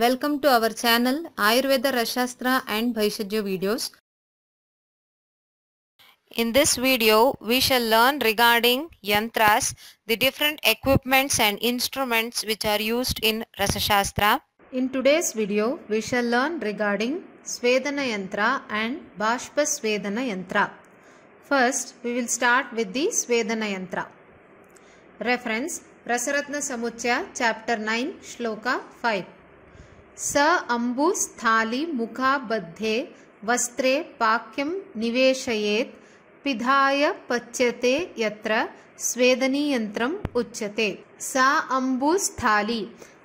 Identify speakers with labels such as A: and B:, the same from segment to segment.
A: Welcome to our channel Ayurveda Rashastra and Bhaisajya videos. In this video, we shall learn regarding yantras, the different equipments and instruments which are used in Rasashastra. In today's video, we shall learn regarding Svedana Yantra and Bhashpa Svedana Yantra. First, we will start with the Svedana Yantra. Reference Rasaratna Samuchya, Chapter 9, Shloka 5. स मुखा मुखाबद्धे वस्त्रे पाक्यम निवेशयेत पिधाय पच्यते यत्र स्वेदनी यंत्रम उच्यते स अम्बुस्थाली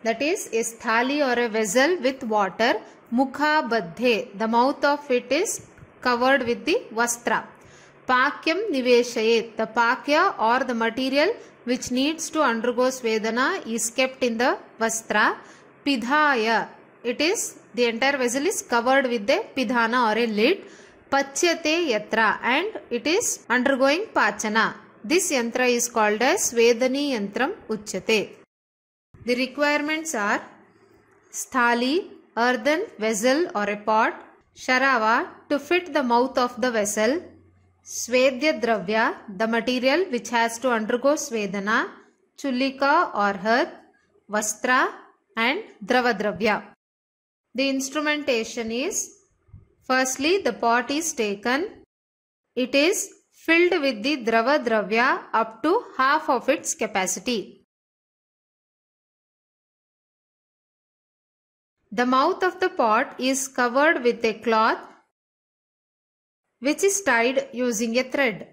A: that is a स्थाली or a vessel with water मुखाबद्धे the mouth of it is covered with the वस्त्र पाक्यम निवेशयेत द पाक्य or the material which needs to undergo स्वेदना इज केप्ट इन द वस्त्र पिधाय it is the entire vessel is covered with a pidhana or a lid pachyate yatra and it is undergoing pachana this yantra is called as vedani yantram uchyate the requirements are sthali earthen vessel or a pot sharava to fit the mouth of the vessel svedya dravya the material which has to undergo svedana chulika or hearth vastra and dravadravya. The instrumentation is firstly the pot is taken. It is filled with the Drava Dravya up to half of its capacity. The mouth of the pot is covered with a cloth which is tied using a thread.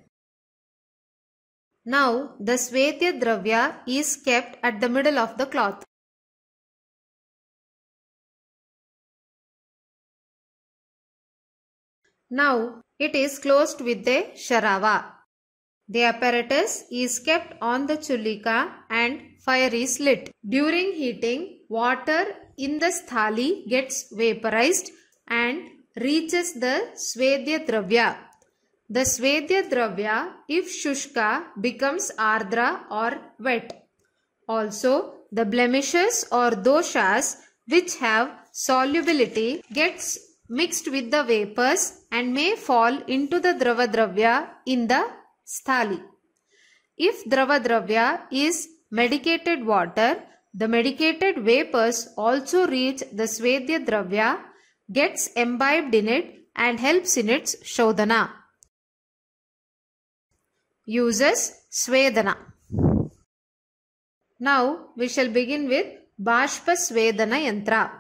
A: Now the Svetya Dravya is kept at the middle of the cloth. Now it is closed with the sharava. The apparatus is kept on the chulika and fire is lit. During heating, water in the sthali gets vaporized and reaches the Svedya Dravya. The Svedya Dravya, if Shushka, becomes Ardra or wet. Also, the blemishes or doshas which have solubility gets mixed with the vapors and may fall into the Dravadravya in the sthali. If Dravadravya is medicated water, the medicated vapors also reach the Svedya Dravya, gets imbibed in it and helps in its Shodhana. Uses Svedana. Now we shall begin with Bashpa Svedana Yantra.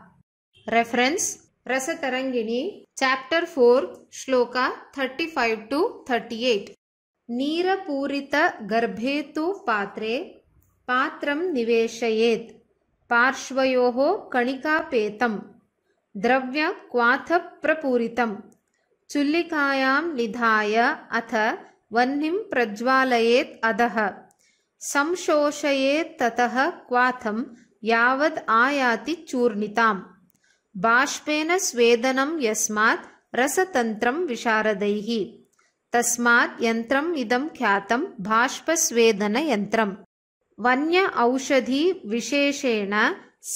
A: Reference Rasatarangini chapter four श्लोक thirty five to thirty eight नीरपूरित गर्भे तो पात्रे पात्र निवेशेत पार्श्वो कणिकापेत द्रव्य क्वाथ प्रपूरित चुल्लिकायां निधाय अथ वह प्रज्वालयेत् अधः संशोषयेत् ततः क्वाथम यावद् आयाति चूर्णिताम् बाष्पेन स्वेदनं यस्मात् रसतन्त्रं विशारदैः तस्मात् इदं ख्यातं वन्य औषधिविशेषेण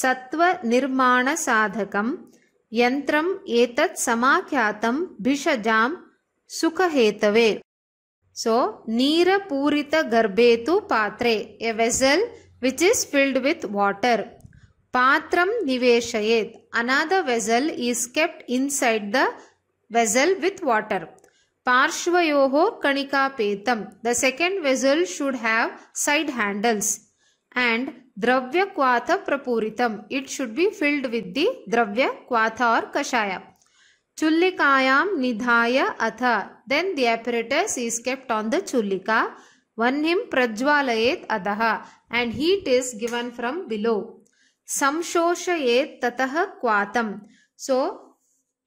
A: सत्त्वनिर्माणसाधकं समाख्यातं भिषजां सुखहेतवे सो नीरपूरितगर्भे तु पात्रे a vessel which is filled with water Patram Niveshayet. Another vessel is kept inside the vessel with water. Parshvayoho Kanika Petam. The second vessel should have side handles. And Dravya Kwatha Prapuritam. It should be filled with the Dravya Kwatha or Kashaya. Chullikayam Nidhaya Atha. Then the apparatus is kept on the Chullika. One him Prajwalayet Adaha. And heat is given from below. संशोष ततः क्वातम so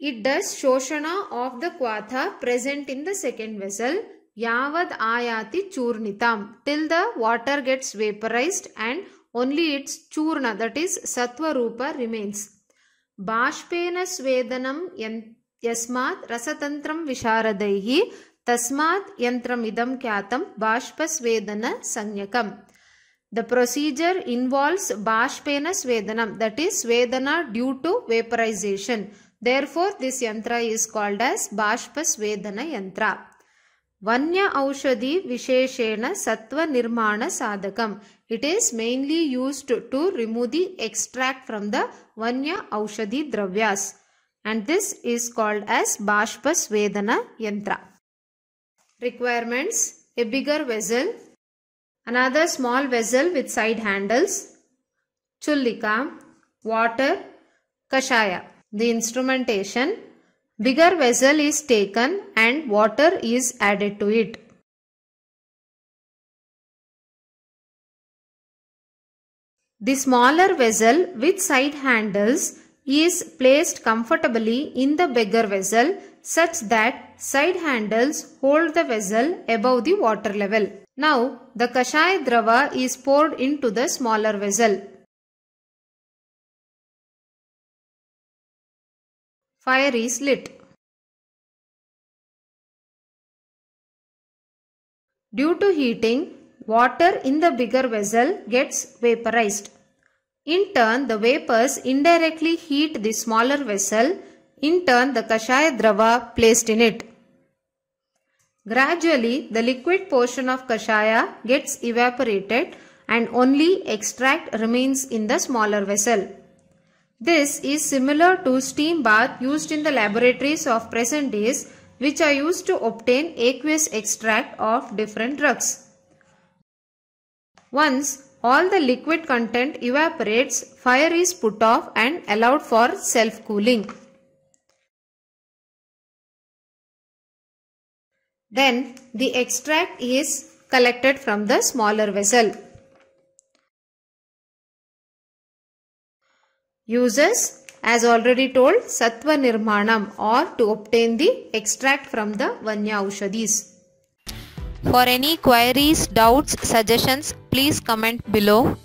A: it does शोषण of the क्वाथ present in the second vessel यावद आयाति चूर्णिता till the water gets vaporised and only its चूर्ण that is सत्व रूप रिमेन्स बाष्पेन स्वेदनम यस्मा रसतंत्र विशारदी तस्मात् यंत्रमिदं ख्यातं बाष्पस्वेदन संयकम् The procedure involves Bashpena Svedana that is Svedana due to vaporization. Therefore, this yantra is called as Bashpa Svedana yantra. Vanya Aushadhi Visheshena Sattva Nirmana Sadakam. It is mainly used to remove the extract from the Vanya Aushadhi Dravyas. And this is called as Bashpa Svedana yantra. Requirements A bigger vessel Another small vessel with side handles, chullika, water, kashaya. The instrumentation, bigger vessel is taken and water is added to it. The smaller vessel with side handles is placed comfortably in the bigger vessel such that side handles hold the vessel above the water level. Now the kashaya drava is poured into the smaller vessel. Fire is lit. Due to heating, water in the bigger vessel gets vaporized. In turn, the vapors indirectly heat the smaller vessel, in turn the kashaya drava placed in it. Gradually, the liquid portion of kashaya gets evaporated and only extract remains in the smaller vessel. This is similar to steam bath used in the laboratories of present days which are used to obtain aqueous extract of different drugs. Once all the liquid content evaporates, fire is put off and allowed for self-cooling. Then the extract is collected from the smaller vessel. Uses as already told Sattva Nirmanam or to obtain the extract from the Vanya Ushadis. For any queries, doubts, suggestions, please comment below.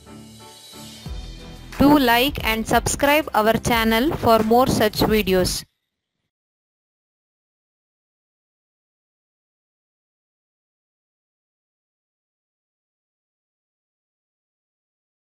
A: Do like and subscribe our channel for more such videos.